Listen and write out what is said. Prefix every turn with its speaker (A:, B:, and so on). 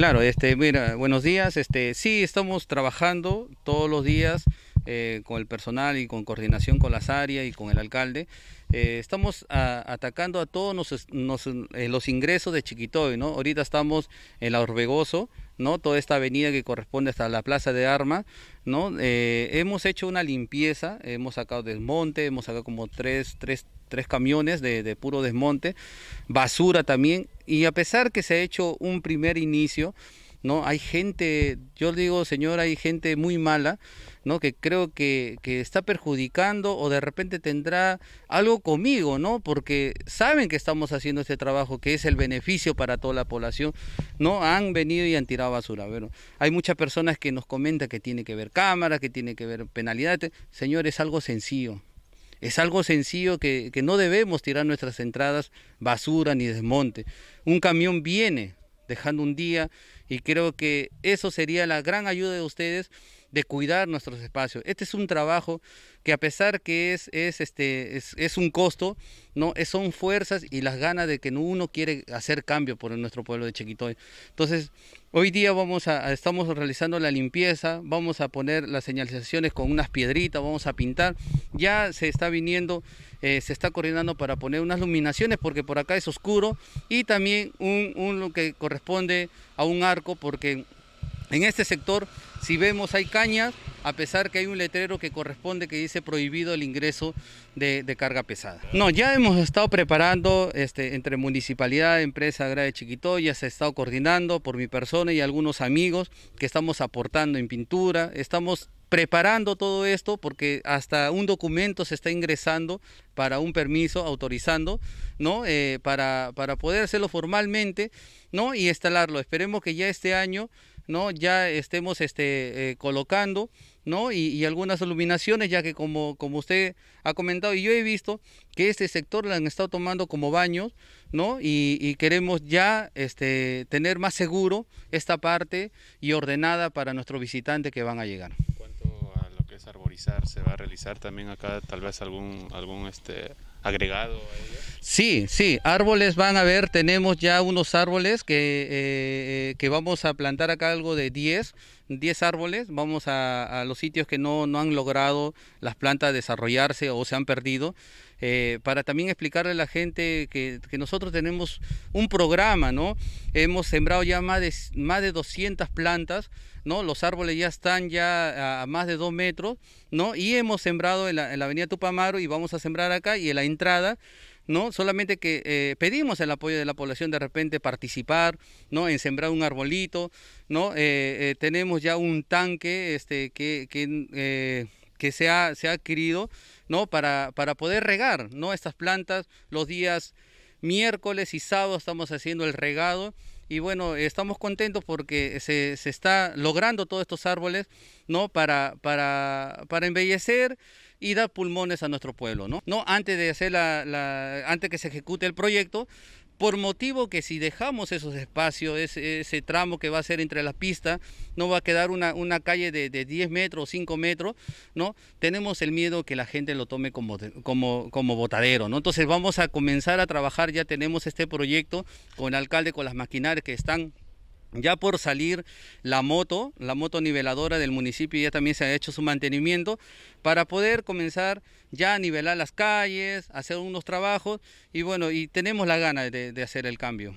A: Claro, este, mira, buenos días. Este, sí, estamos trabajando todos los días. Eh, con el personal y con coordinación con las áreas y con el alcalde, eh, estamos atacando a todos eh, los ingresos de Chiquitoy, ¿no? Ahorita estamos en la Orbegoso, ¿no? Toda esta avenida que corresponde hasta la Plaza de Armas, ¿no? hemos hecho una limpieza, hemos sacado desmonte, hemos sacado como tres, tres, camiones de, de puro desmonte, basura también, y a pesar que se ha hecho un primer inicio, ¿no? Hay gente, yo digo, señor, hay gente muy mala, ¿no? Que creo que, está perjudicando o de repente tendrá algo conmigo, ¿no? Porque saben que estamos haciendo este trabajo, que es el beneficio para toda la población, ¿no? Han venido y han tirado basura. hay muchas personas que nos comentan que tiene que ver cámara, que tiene que ver penalidades. Señor, es algo sencillo. Es algo sencillo que, que no debemos tirar nuestras entradas basura ni desmonte. Un camión viene, dejando un día y creo que eso sería la gran ayuda de ustedes de cuidar nuestros espacios. Este es un trabajo que a pesar que es, es, este, es, un costo, ¿no? Es, son fuerzas y las ganas de que uno quiere hacer cambio por nuestro pueblo de Chiquitoy. Entonces, hoy día vamos a, estamos realizando la limpieza, vamos a poner las señalizaciones con unas piedritas, vamos a pintar. Ya se está viniendo, eh, se está coordinando para poner unas iluminaciones porque por acá es oscuro y también un, un lo que corresponde a un arco porque en este sector, si vemos, hay cañas, a pesar que hay un letrero que corresponde que dice prohibido el ingreso de, carga pesada. No, ya hemos estado preparando este, entre municipalidad, empresa chiquito... ...ya se ha estado coordinando por mi persona y algunos amigos que estamos aportando en pintura, estamos preparando todo esto porque hasta un documento se está ingresando para un permiso autorizando, ¿no? Eh, para, para poder hacerlo formalmente, ¿no? Y instalarlo. Esperemos que ya este año ¿no? Ya estemos este, eh, colocando, ¿no? Y, algunas iluminaciones, ya que como, como usted ha comentado, y yo he visto que este sector lo han estado tomando como baños, ¿no? Y, queremos ya este, tener más seguro esta parte y ordenada para nuestros visitantes que van a llegar. En cuanto a lo que es arborizar, ¿se va a realizar también acá tal vez algún, algún este agregado. Sí, sí, árboles van a ver, tenemos ya unos árboles que, eh, eh, que vamos a plantar acá algo de 10 10 árboles, vamos a, los sitios que no, no han logrado las plantas desarrollarse o se han perdido, eh, para también explicarle a la gente que, nosotros tenemos un programa, ¿no? Hemos sembrado ya más de, más de 200 plantas, ¿no? Los árboles ya están ya a, más de 2 metros, ¿no? Y hemos sembrado en la, en la avenida Tupamaro y vamos a sembrar acá y en la entrada ¿no? Solamente que eh, pedimos el apoyo de la población de repente participar, ¿no? En sembrar un arbolito, ¿no? Eh, eh, tenemos ya un tanque este, que, que, que se, ha, adquirido, ¿no? Para, para poder regar, ¿no? Estas plantas los días miércoles y sábado estamos haciendo el regado y bueno, estamos contentos porque se, se está logrando todos estos árboles, ¿no? Para, para, para embellecer y dar pulmones a nuestro pueblo, ¿no? No antes de hacer la, antes que se ejecute el proyecto, por motivo que si dejamos esos espacios, ese, tramo que va a ser entre las pistas, no va a quedar una, calle de, 10 metros, 5 metros, ¿no? Tenemos el miedo que la gente lo tome como, como, como botadero, ¿no? Entonces vamos a comenzar a trabajar, ya tenemos este proyecto con el alcalde, con las maquinarias que están ya por salir la moto, la moto niveladora del municipio ya también se ha hecho su mantenimiento para poder comenzar ya a nivelar las calles, hacer unos trabajos y bueno, y tenemos la gana de, de hacer el cambio.